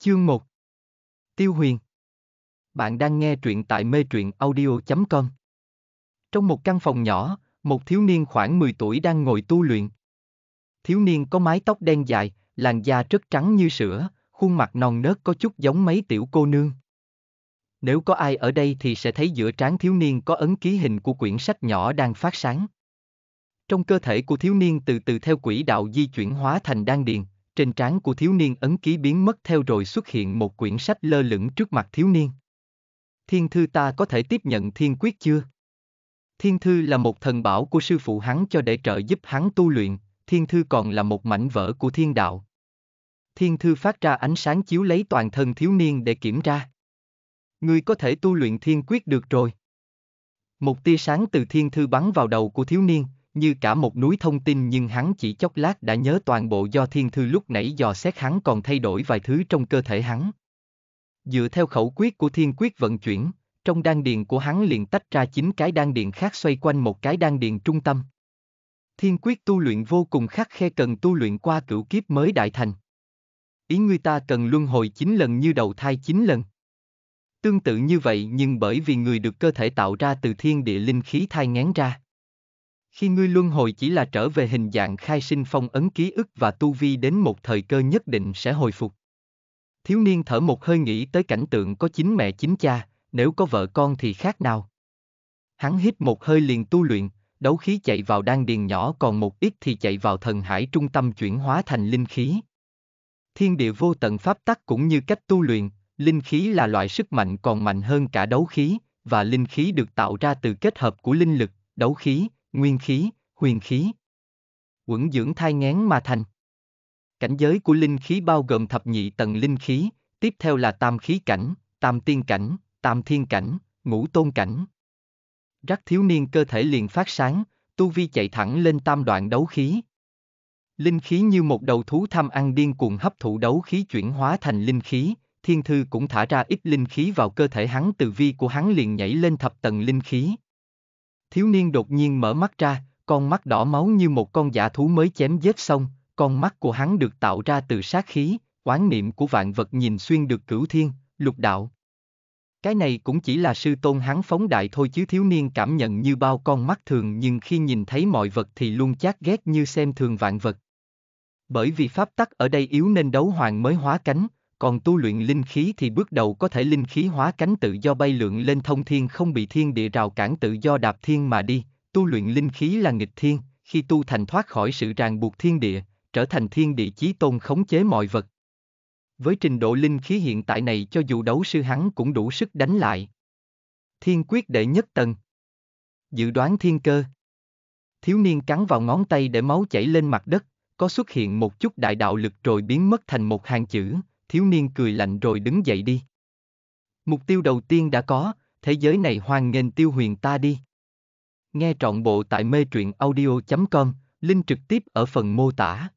Chương 1 Tiêu Huyền Bạn đang nghe truyện tại mê truyện audio.com Trong một căn phòng nhỏ, một thiếu niên khoảng 10 tuổi đang ngồi tu luyện. Thiếu niên có mái tóc đen dài, làn da rất trắng như sữa, khuôn mặt non nớt có chút giống mấy tiểu cô nương. Nếu có ai ở đây thì sẽ thấy giữa trán thiếu niên có ấn ký hình của quyển sách nhỏ đang phát sáng. Trong cơ thể của thiếu niên từ từ theo quỹ đạo di chuyển hóa thành đan điền, trên trán của thiếu niên ấn ký biến mất theo rồi xuất hiện một quyển sách lơ lửng trước mặt thiếu niên. Thiên thư ta có thể tiếp nhận thiên quyết chưa? Thiên thư là một thần bảo của sư phụ hắn cho để trợ giúp hắn tu luyện, thiên thư còn là một mảnh vỡ của thiên đạo. Thiên thư phát ra ánh sáng chiếu lấy toàn thân thiếu niên để kiểm tra. Ngươi có thể tu luyện thiên quyết được rồi. Một tia sáng từ thiên thư bắn vào đầu của thiếu niên, như cả một núi thông tin nhưng hắn chỉ chốc lát đã nhớ toàn bộ do thiên thư lúc nãy dò xét hắn còn thay đổi vài thứ trong cơ thể hắn. Dựa theo khẩu quyết của thiên quyết vận chuyển, trong đan điền của hắn liền tách ra chín cái đan điền khác xoay quanh một cái đan điền trung tâm. Thiên quyết tu luyện vô cùng khắc khe cần tu luyện qua cửu kiếp mới đại thành. Ý người ta cần luân hồi 9 lần như đầu thai 9 lần. Tương tự như vậy nhưng bởi vì người được cơ thể tạo ra từ thiên địa linh khí thai ngán ra khi ngươi luân hồi chỉ là trở về hình dạng khai sinh phong ấn ký ức và tu vi đến một thời cơ nhất định sẽ hồi phục. Thiếu niên thở một hơi nghĩ tới cảnh tượng có chính mẹ chính cha, nếu có vợ con thì khác nào. Hắn hít một hơi liền tu luyện, đấu khí chạy vào đan điền nhỏ còn một ít thì chạy vào thần hải trung tâm chuyển hóa thành linh khí. Thiên địa vô tận pháp tắc cũng như cách tu luyện, linh khí là loại sức mạnh còn mạnh hơn cả đấu khí, và linh khí được tạo ra từ kết hợp của linh lực, đấu khí, nguyên khí, huyền khí. Quẩn dưỡng thai ngén mà thành. Cảnh giới của linh khí bao gồm thập nhị tầng linh khí, tiếp theo là tam khí cảnh, tam tiên cảnh, tam thiên cảnh, ngũ tôn cảnh. Rắc thiếu niên cơ thể liền phát sáng, tu vi chạy thẳng lên tam đoạn đấu khí. Linh khí như một đầu thú tham ăn điên cuồng hấp thụ đấu khí chuyển hóa thành linh khí, thiên thư cũng thả ra ít linh khí vào cơ thể hắn từ vi của hắn liền nhảy lên thập tầng linh khí thiếu niên đột nhiên mở mắt ra, con mắt đỏ máu như một con giả thú mới chém giết xong, con mắt của hắn được tạo ra từ sát khí, quán niệm của vạn vật nhìn xuyên được cửu thiên, lục đạo. Cái này cũng chỉ là sư tôn hắn phóng đại thôi chứ thiếu niên cảm nhận như bao con mắt thường nhưng khi nhìn thấy mọi vật thì luôn chát ghét như xem thường vạn vật. Bởi vì pháp tắc ở đây yếu nên đấu hoàng mới hóa cánh, còn tu luyện linh khí thì bước đầu có thể linh khí hóa cánh tự do bay lượn lên thông thiên không bị thiên địa rào cản tự do đạp thiên mà đi, tu luyện linh khí là nghịch thiên, khi tu thành thoát khỏi sự ràng buộc thiên địa, trở thành thiên địa chí tôn khống chế mọi vật. Với trình độ linh khí hiện tại này cho dù đấu sư hắn cũng đủ sức đánh lại. Thiên quyết đệ nhất tầng. Dự đoán thiên cơ. Thiếu niên cắn vào ngón tay để máu chảy lên mặt đất, có xuất hiện một chút đại đạo lực rồi biến mất thành một hàng chữ, thiếu niên cười lạnh rồi đứng dậy đi. Mục tiêu đầu tiên đã có, thế giới này hoàn nghênh tiêu huyền ta đi. Nghe trọn bộ tại mê truyện audio.com, link trực tiếp ở phần mô tả.